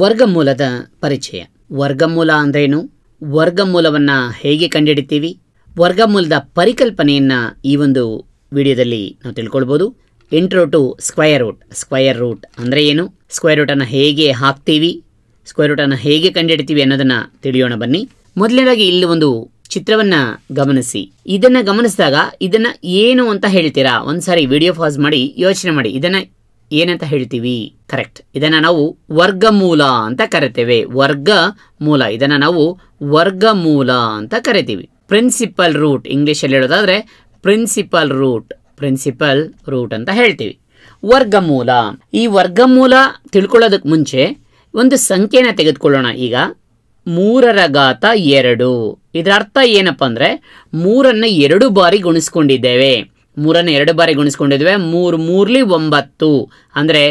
ವರ್ಗಮೂಲದ ಪರಿಚಯ ವರ್ಗಮೂಲ ಅಂದ್ರೇನು ವರ್ಗಮೂಲವನ್ನು ಹೇಗೆ ಕಂಡುಹಿಡಿತೀವಿ ವರ್ಗಮೂಲದ ಪರಿಕಲ್ಪನೆಯನ್ನು ಈ ಒಂದು ವಿಡಿಯೋದಲ್ಲಿ ನಾವು ತಿಳ್ಕೊಳ್ಬೋದು intro to square root square root ಅಂದರೆ ಏನು ಸ್ಕ್ವಯರ್ ರೂಟನ್ನು ಹೇಗೆ ಹಾಕ್ತೀವಿ ಸ್ಕ್ವಯರ್ ರೂಟನ್ನು ಹೇಗೆ ಕಂಡುಹಿಡಿತೀವಿ ಅನ್ನೋದನ್ನು ತಿಳಿಯೋಣ ಬನ್ನಿ ಮೊದಲನೇದಾಗಿ ಇಲ್ಲಿ ಒಂದು ಚಿತ್ರವನ್ನ ಗಮನಿಸಿ ಇದನ್ನ ಗಮನಿಸಿದಾಗ ಇದನ್ನ ಏನು ಅಂತ ಹೇಳ್ತೀರಾ ಒಂದ್ಸಾರಿ ವಿಡಿಯೋ ಫಾಸ್ ಮಾಡಿ ಯೋಚನೆ ಮಾಡಿ ಇದನ್ನ ಏನಂತ ಹೇಳ್ತೀವಿ ಕರೆಕ್ಟ್ ಇದನ್ನ ನಾವು ವರ್ಗಮೂಲ ಅಂತ ಕರಿತೇವೆ ವರ್ಗ ಮೂಲ ಇದನ್ನ ನಾವು ವರ್ಗಮೂಲ ಅಂತ ಕರಿತೀವಿ ಪ್ರಿನ್ಸಿಪಲ್ ರೂಟ್ ಇಂಗ್ಲೀಷಲ್ಲಿ ಹೇಳೋದಾದ್ರೆ ಪ್ರಿನ್ಸಿಪಲ್ ರೂಟ್ ಪ್ರಿನ್ಸಿಪಲ್ ರೂಟ್ ಅಂತ ಹೇಳ್ತೀವಿ ವರ್ಗಮೂಲ ಈ ವರ್ಗಮೂಲ ತಿಳ್ಕೊಳ್ಳೋದಕ್ಕೆ ಮುಂಚೆ ಒಂದು ಸಂಖ್ಯೆನ ತೆಗೆದುಕೊಳ್ಳೋಣ ಈಗ ಮೂರರ ಘಾತ ಎರಡು ಇದರ ಅರ್ಥ ಏನಪ್ಪ ಅಂದರೆ ಮೂರನ್ನು ಎರಡು ಬಾರಿ ಗುಣಿಸ್ಕೊಂಡಿದ್ದೇವೆ ಮೂರನ್ನು ಎರಡು ಬಾರಿ ಗುಣಿಸ್ಕೊಂಡಿದ್ವಿ ಮೂರು ಮೂರ್ಲಿ ಒಂಬತ್ತು ಅಂದರೆ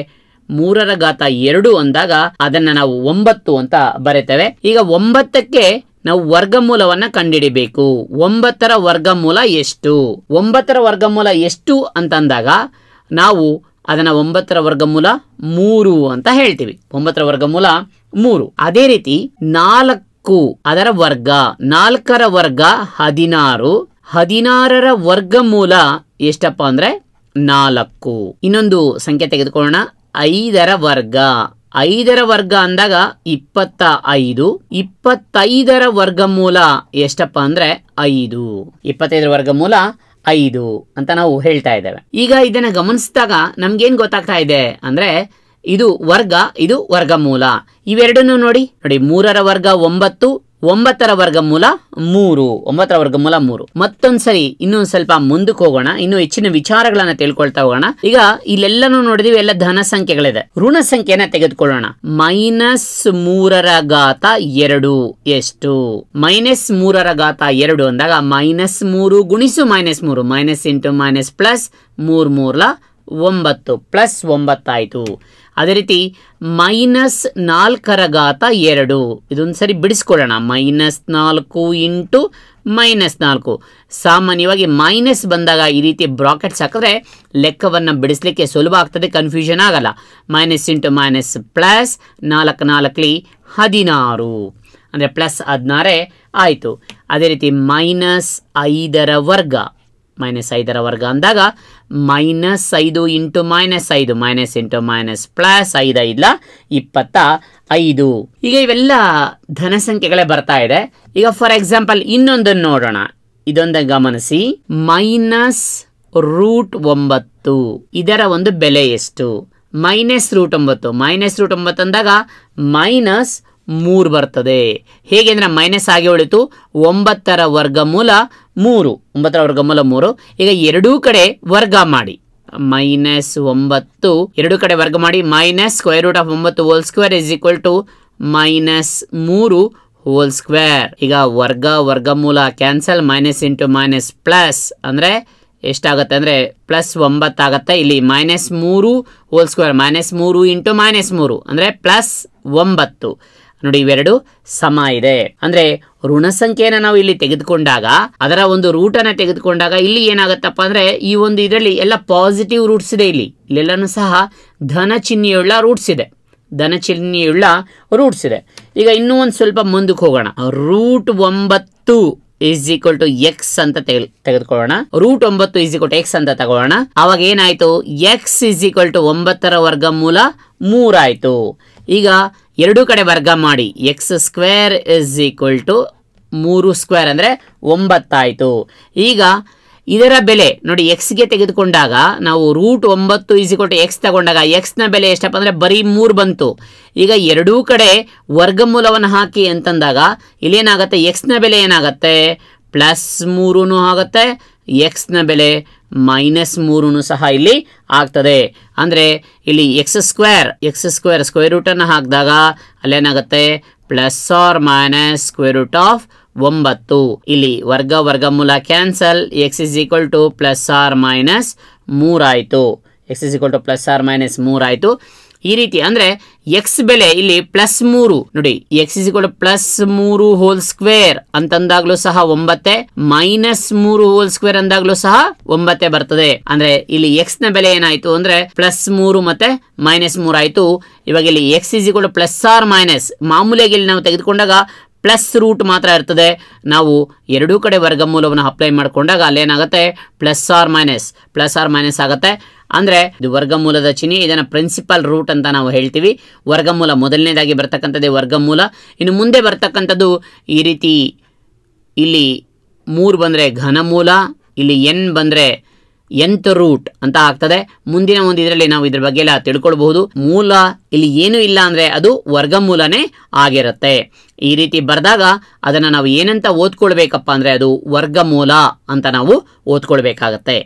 ಮೂರರ ಘಾತ ಎರಡು ಅಂದಾಗ ಅದನ್ನು ನಾವು ಒಂಬತ್ತು ಅಂತ ಬರೀತೇವೆ ಈಗ ಒಂಬತ್ತಕ್ಕೆ ನಾವು ವರ್ಗ ಮೂಲವನ್ನ ಕಂಡುಹಿಡಿಬೇಕು ಒಂಬತ್ತರ ವರ್ಗ ಮೂಲ ಎಷ್ಟು ಒಂಬತ್ತರ ವರ್ಗ ಮೂಲ ಎಷ್ಟು ಅಂತಂದಾಗ ನಾವು ಅದನ್ನ ಒಂಬತ್ತರ ವರ್ಗ ಮೂಲ ಮೂರು ಅಂತ ಹೇಳ್ತೀವಿ ಒಂಬತ್ತರ ವರ್ಗಮೂಲ ಮೂರು ಅದೇ ರೀತಿ ನಾಲ್ಕು ಅದರ ವರ್ಗ ನಾಲ್ಕರ ವರ್ಗ ಹದಿನಾರು ಹದಿನಾರರ ವರ್ಗ ಮೂಲ ಎಷ್ಟಪ್ಪ ಅಂದರೆ ನಾಲ್ಕು ಇನ್ನೊಂದು ಸಂಖ್ಯೆ ತೆಗೆದುಕೊಳ್ಳೋಣ ಐದರ ವರ್ಗ ಐದರ ವರ್ಗ ಅಂದಾಗ ಇಪ್ಪತ್ತ ಐದು ಇಪ್ಪತ್ತೈದರ ವರ್ಗ ಮೂಲ ಎಷ್ಟಪ್ಪ ಅಂದ್ರೆ ಐದು ಇಪ್ಪತ್ತೈದರ ವರ್ಗ ಮೂಲ ಐದು ಅಂತ ನಾವು ಹೇಳ್ತಾ ಇದ್ದೇವೆ ಈಗ ಇದನ್ನ ಗಮನಿಸಿದಾಗ ನಮ್ಗೇನು ಗೊತ್ತಾಗ್ತಾ ಇದೆ ಅಂದ್ರೆ ಇದು ವರ್ಗ ಇದು ವರ್ಗ ಮೂಲ ಇವೆರಡನ್ನು ನೋಡಿ ನೋಡಿ ಮೂರರ ವರ್ಗ ಒಂಬತ್ತು ಒಂಬತ್ತರ ವರ್ಗ ಮೂಲ ಮೂರು ಒಂಬತ್ತರ ವರ್ಗ ಮೂಲ ಮೂರು ಮತ್ತೊಂದ್ಸರಿ ಇನ್ನೊಂದು ಸ್ವಲ್ಪ ಮುಂದಕ್ಕೆ ಹೋಗೋಣ ಇನ್ನು ಹೆಚ್ಚಿನ ವಿಚಾರಗಳನ್ನ ತಿಳ್ಕೊಳ್ತಾ ಹೋಗೋಣ ಈಗ ಇಲ್ಲೆಲ್ಲನೂ ನೋಡಿದೀವಿ ಎಲ್ಲ ಧನ ಸಂಖ್ಯೆಗಳಿದೆ ಋಣ ಸಂಖ್ಯೆನ ತೆಗೆದುಕೊಳ್ಳೋಣ ಮೈನಸ್ ಮೂರರ ಗಾತ ಎರಡು ಎಷ್ಟು ಮೈನಸ್ ಮೂರರ ಗಾತ ಎರಡು ಅಂದಾಗ ಮೈನಸ್ ಮೂರು ಗುಣಿಸು ಮೈನಸ್ ಮೂರು ಮೈನಸ್ ಇಂಟು ಮೈನಸ್ ಪ್ಲಸ್ ಮೂರ್ ಮೂರ್ಲ ಒಂಬತ್ತು ಪ್ಲಸ್ ಒಂಬತ್ತಾಯ್ತು ಅದೇ ರೀತಿ ಮೈನಸ್ ನಾಲ್ಕರ ಘಾತ ಎರಡು ಇದೊಂದು ಸರಿ ಬಿಡಿಸ್ಕೊಳ್ಳೋಣ ಮೈನಸ್ ನಾಲ್ಕು ಇಂಟು ಮೈನಸ್ ನಾಲ್ಕು ಸಾಮಾನ್ಯವಾಗಿ ಮೈನಸ್ ಬಂದಾಗ ಈ ರೀತಿ ಬ್ರಾಕೆಟ್ಸ್ ಹಾಕಿದ್ರೆ ಲೆಕ್ಕವನ್ನು ಬಿಡಿಸ್ಲಿಕ್ಕೆ ಸುಲಭ ಆಗ್ತದೆ ಕನ್ಫ್ಯೂಷನ್ ಆಗಲ್ಲ ಮೈನಸ್ ಇಂಟು ಮೈನಸ್ ಪ್ಲಸ್ ನಾಲ್ಕು ನಾಲ್ಕಲಿ ಹದಿನಾರು ಅಂದರೆ ಪ್ಲಸ್ ಹದಿನಾರೇ ಆಯಿತು ಅದೇ ರೀತಿ ಮೈನಸ್ ಐದರ ವರ್ಗ ಮೈನಸ್ ಐದರ ವರ್ಗ ಅಂದಾಗ ಮೈನಸ್ ಐದು ಇಂಟು ಮೈನಸ್ ಐದು ಮೈನಸ್ ಇಂಟು ಮೈನಸ್ ಪ್ಲಸ್ ಐದು ಐದೈದಲ ಇಪ್ಪತ್ತ ಐದು ಈಗ ಇವೆಲ್ಲ ಧನ ಬರ್ತಾ ಇದೆ ಈಗ ಫಾರ್ ಎಕ್ಸಾಂಪಲ್ ಇನ್ನೊಂದನ್ನು ನೋಡೋಣ ಇದೊಂದು ಗಮನಿಸಿ ಮೈನಸ್ ರೂಟ್ ಒಂಬತ್ತು ಇದರ ಒಂದು ಬೆಲೆ ಎಷ್ಟು ಮೈನಸ್ ರೂಟ್ ಒಂಬತ್ತು ಮೈನಸ್ ರೂಟ್ ಒಂಬತ್ತು ಅಂದಾಗ ಮೈನಸ್ ಮೂರು ಬರ್ತದೆ ಹೇಗೆ ಅಂದರೆ ಮೈನಸ್ ಆಗಿ ಉಳಿತು ಒಂಬತ್ತರ ವರ್ಗ ಮೂಲ ಮೂರು ಒಂಬತ್ತರ ವರ್ಗಮೂಲ ಮೂರು ಈಗ ಎರಡೂ ಕಡೆ ವರ್ಗ ಮಾಡಿ ಮೈನಸ್ ಒಂಬತ್ತು ಎರಡು ಕಡೆ ವರ್ಗ ಮಾಡಿ ಮೈನಸ್ ಸ್ಕ್ವೇರ್ ರೂಟ್ ಆಫ್ ಒಂಬತ್ತು whole square is equal to minus ಮೂರು ಹೋಲ್ ಸ್ಕ್ವೇರ್ ಈಗ ವರ್ಗ ವರ್ಗಮೂಲ cancel minus into minus plus ಅಂದರೆ ಎಷ್ಟಾಗುತ್ತೆ ಅಂದರೆ ಪ್ಲಸ್ ಒಂಬತ್ತು ಒಂಬತ್ತಾಗತ್ತೆ ಇಲ್ಲಿ ಮೈನಸ್ ಮೂರು ಹೋಲ್ ಸ್ಕ್ವೇರ್ ಮೈನಸ್ ಮೂರು ಇಂಟು ಮೈನಸ್ ಮೂರು ಅಂದರೆ ಪ್ಲಸ್ ಒಂಬತ್ತು ನೋಡಿ ಇವೆರಡು ಸಮ ಇದೆ ಅಂದ್ರೆ ಋಣ ಸಂಖ್ಯೆಯನ್ನ ನಾವು ಇಲ್ಲಿ ತೆಗೆದುಕೊಂಡಾಗ ಅದರ ಒಂದು ರೂಟ್ ಅನ್ನ ತೆಗೆದುಕೊಂಡಾಗ ಇಲ್ಲಿ ಏನಾಗತ್ತಪ್ಪ ಅಂದ್ರೆ ಈ ಒಂದು ಇದರಲ್ಲಿ ಎಲ್ಲ ಪಾಸಿಟಿವ್ ರೂಟ್ಸ್ ಇದೆ ಇಲ್ಲಿ ಇಲ್ಲೆಲ್ಲನೂ ಸಹ ಧನ ಚಿಹ್ನೆಯುಳ್ಳ ರೂಟ್ಸ್ ಇದೆ ಧನ ಚಿಹ್ನೆಯುಳ್ಳ ರೂಟ್ಸ್ ಇದೆ ಈಗ ಇನ್ನೂ ಒಂದು ಸ್ವಲ್ಪ ಮುಂದಕ್ಕೆ ಹೋಗೋಣ ರೂಟ್ ಒಂಬತ್ತು ಈಸ್ ಈಕ್ವಲ್ ಟು ಎಕ್ಸ್ ಅಂತ ತೆಗೆದುಕೊಳ್ಳೋಣ ರೂಟ್ ಒಂಬತ್ತು ಈಸ್ ಈಕ್ವಲ್ ಟು ಎಕ್ಸ್ ಅಂತ ತಗೊಳ್ಳೋಣ ಅವಾಗ ಏನಾಯ್ತು ಎಕ್ಸ್ ಈಸ್ ಈಕ್ವಲ್ ಟು ಒಂಬತ್ತರ ವರ್ಗ ಮೂಲ ಮೂರಾಯ್ತು ಈಗ ಎರಡೂ ಕಡೆ ವರ್ಗ ಮಾಡಿ x square is equal to ಮೂರು ಸ್ಕ್ವೇರ್ ಅಂದರೆ ಒಂಬತ್ತಾಯಿತು ಈಗ ಇದರ ಬೆಲೆ ನೋಡಿ ಎಕ್ಸ್ಗೆ ತೆಗೆದುಕೊಂಡಾಗ ನಾವು ರೂಟ್ ಒಂಬತ್ತು ಟು ಎಕ್ಸ್ ತಗೊಂಡಾಗ ಎಕ್ಸ್ನ ಬೆಲೆ ಎಷ್ಟಪ್ಪ ಅಂದರೆ ಬರೀ ಮೂರು ಬಂತು ಈಗ ಎರಡೂ ಕಡೆ ವರ್ಗಮೂಲವನ್ನು ಹಾಕಿ ಅಂತಂದಾಗ ಇಲ್ಲೇನಾಗುತ್ತೆ ಎಕ್ಸ್ನ ಬೆಲೆ ಏನಾಗುತ್ತೆ ಪ್ಲಸ್ ಮೂರೂ ಆಗುತ್ತೆ ಎಕ್ಸ್ನ ಬೆಲೆ ಮೈನಸ್ ಮೂರು ಸಹ ಇಲ್ಲಿ ಆಗ್ತದೆ ಅಂದರೆ ಇಲ್ಲಿ x square x square square ರೂಟನ್ನು ಹಾಕಿದಾಗ ಅಲ್ಲೇನಾಗುತ್ತೆ plus r minus square root of ಒಂಬತ್ತು ಇಲ್ಲಿ ವರ್ಗ ವರ್ಗ ಮೂಲ cancel x is equal to plus r minus ಮೂರಾಯಿತು x is equal to plus r minus ಮೂರಾಯಿತು ಈ ರೀತಿ ಅಂದ್ರೆ ಎಕ್ಸ್ ಬೆಲೆ ಇಲ್ಲಿ ಪ್ಲಸ್ ಮೂರು ನೋಡಿ ಎಕ್ಸ್ ಕೂಡ ಪ್ಲಸ್ ಮೂರು ಹೋಲ್ ಸ್ಕ್ವೇರ್ ಅಂತಂದಾಗ್ಲೂ ಸಹ ಒಂಬತ್ತೆ ಮೈನಸ್ ಮೂರು ಹೋಲ್ ಸ್ಕ್ವೇರ್ ಅಂದಾಗ್ಲೂ ಸಹ ಒಂಬತ್ತೆ ಬರ್ತದೆ ಅಂದ್ರೆ ಇಲ್ಲಿ ಎಕ್ಸ್ ನ ಬೆಲೆ ಏನಾಯ್ತು ಅಂದ್ರೆ ಪ್ಲಸ್ ಮೂರು ಮತ್ತೆ ಮೈನಸ್ ಮೂರ್ ಆಯ್ತು ಇವಾಗ ಇಲ್ಲಿ ಎಕ್ಸ್ ಇಸ್ ಕೂಡ ಪ್ಲಸ್ ಆರ್ ಮೈನಸ್ ಮಾಮೂಲಿಯಾಗಿ ಇಲ್ಲಿ ನಾವು ತೆಗೆದುಕೊಂಡಾಗ ಪ್ಲಸ್ ರೂಟ್ ಮಾತ್ರ ಇರ್ತದೆ ನಾವು ಎರಡೂ ಕಡೆ ವರ್ಗಮೂಲವನ್ನು ಅಪ್ಲೈ ಮಾಡಿಕೊಂಡಾಗ ಅಲ್ಲೇನಾಗುತ್ತೆ plus r minus plus r minus ಆಗುತ್ತೆ ಅಂದರೆ ಇದು ವರ್ಗಮೂಲದ ಚಿಹ್ನೆ ಇದನ್ನು ಪ್ರಿನ್ಸಿಪಲ್ ರೂಟ್ ಅಂತ ನಾವು ಹೇಳ್ತೀವಿ ವರ್ಗಮೂಲ ಮೊದಲನೇದಾಗಿ ಬರ್ತಕ್ಕಂಥದ್ದೇ ವರ್ಗಮೂಲ ಇನ್ನು ಮುಂದೆ ಬರ್ತಕ್ಕಂಥದ್ದು ಈ ರೀತಿ ಇಲ್ಲಿ ಮೂರು ಬಂದರೆ ಘನಮೂಲ ಇಲ್ಲಿ ಎನ್ ಬಂದರೆ ಎಂತ ರೂಟ್ ಅಂತ ಆಗ್ತದೆ ಮುಂದಿನ ಒಂದು ಇದರಲ್ಲಿ ನಾವು ಇದ್ರ ಬಗ್ಗೆ ಎಲ್ಲ ತಿಳ್ಕೊಳ್ಬಹುದು ಮೂಲ ಇಲ್ಲಿ ಏನು ಇಲ್ಲ ಅಂದ್ರೆ ಅದು ವರ್ಗ ಮೂಲನೇ ಆಗಿರುತ್ತೆ ಈ ರೀತಿ ಬರೆದಾಗ ಅದನ್ನ ನಾವು ಏನಂತ ಓದ್ಕೊಳ್ಬೇಕಪ್ಪ ಅಂದ್ರೆ ಅದು ಮೂಲ ಅಂತ ನಾವು ಓದ್ಕೊಳ್ಬೇಕಾಗತ್ತೆ